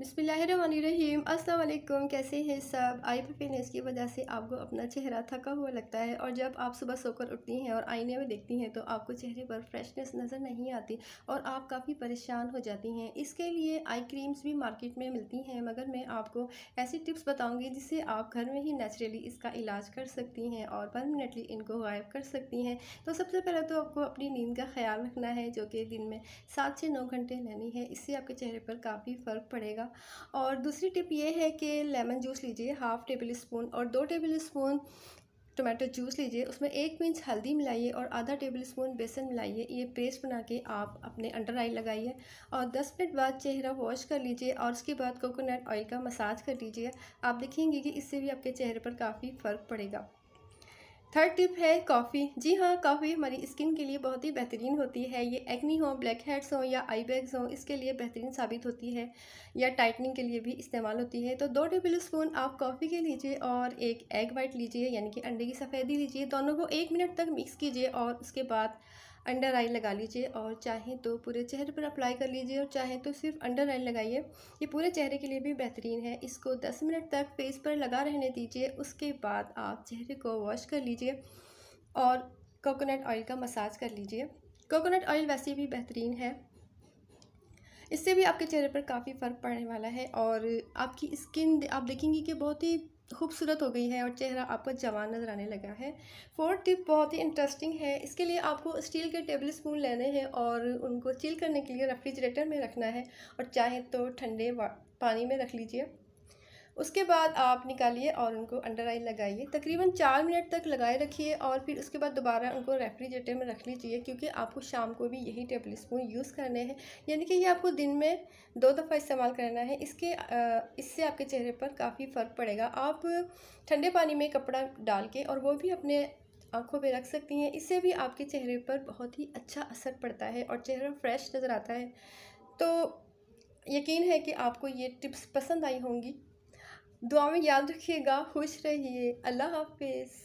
बिसमीम अस्सलाम कैसे हैं सब आई पीनेस की वजह से आपको अपना चेहरा थका हुआ लगता है और जब आप सुबह सोकर उठती हैं और आईने में देखती हैं तो आपको चेहरे पर फ्रेशनेस नज़र नहीं आती और आप काफ़ी परेशान हो जाती हैं इसके लिए आई क्रीम्स भी मार्केट में मिलती हैं मगर मैं आपको ऐसी टिप्स बताऊँगी जिससे आप घर में ही नेचुरली इसका इलाज कर सकती हैं और परमानेंटली इनको गायब कर सकती हैं तो सबसे पहले तो आपको अपनी नींद का ख्याल रखना है जो कि दिन में सात से नौ घंटे लेनी है इससे आपके चेहरे पर काफ़ी फ़र्क पड़ेगा और दूसरी टिप ये है कि लेमन जूस लीजिए हाफ़ टेबल स्पून और दो टेबल स्पून टमाटो जूस लीजिए उसमें एक पिंच हल्दी मिलाइए और आधा टेबल स्पून बेसन मिलाइए ये पेस्ट बना के आप अपने अंडर आई लगाइए और 10 मिनट बाद चेहरा वॉश कर लीजिए और उसके बाद कोकोनट ऑयल का मसाज कर लीजिए आप देखेंगे कि इससे भी आपके चेहरे पर काफ़ी फ़र्क पड़ेगा थर्ड टिप है कॉफ़ी जी हाँ कॉफ़ी हमारी स्किन के लिए बहुत ही बेहतरीन होती है ये एक्नी हो ब्लैक हेड्स हों या आई बैग्स हों इसके लिए बेहतरीन साबित होती है या टाइटनिंग के लिए भी इस्तेमाल होती है तो दो टेबल स्पून आप कॉफ़ी के लीजिए और एक एग वाइट लीजिए यानी कि अंडे की सफ़ेदी लीजिए दोनों को एक मिनट तक मिक्स कीजिए और उसके बाद अंडर आई लगा लीजिए और चाहें तो पूरे चेहरे पर अप्लाई कर लीजिए और चाहें तो सिर्फ अंडर आई लगाइए ये पूरे चेहरे के लिए भी बेहतरीन है इसको दस मिनट तक फेस पर लगा रहने दीजिए उसके बाद आप चेहरे को वॉश कर लीजिए और कोकोनट ऑयल का मसाज कर लीजिए कोकोनट ऑयल वैसे भी बेहतरीन है इससे भी आपके चेहरे पर काफ़ी फ़र्क पड़ने वाला है और आपकी स्किन आप देखेंगी कि बहुत ही खूबसूरत हो गई है और चेहरा आपका जवान नज़र आने लगा है फोर्थ टिप बहुत ही इंटरेस्टिंग है इसके लिए आपको स्टील के टेबल स्पून लेने हैं और उनको चिल करने के लिए रेफ्रिजरेटर में रखना है और चाहे तो ठंडे पानी में रख लीजिए उसके बाद आप निकालिए और उनको अंडर आई लगाइए तकरीबन चार मिनट तक लगाए रखिए और फिर उसके बाद दोबारा उनको रेफ्रिजरेटर में रख लीजिए क्योंकि आपको शाम को भी यही टेबल स्पून यूज़ करने हैं यानी कि ये आपको दिन में दो दफ़ा इस्तेमाल करना है इसके इससे आपके चेहरे पर काफ़ी फ़र्क पड़ेगा आप ठंडे पानी में कपड़ा डाल के और वो भी अपने आँखों पर रख सकती हैं इससे भी आपके चेहरे पर बहुत ही अच्छा असर पड़ता है और चेहरा फ्रेश नज़र आता है तो यकीन है कि आपको ये टिप्स पसंद आई होंगी दुआ में याद रखिएगा खुश रहिए अल्लाह हाफिज़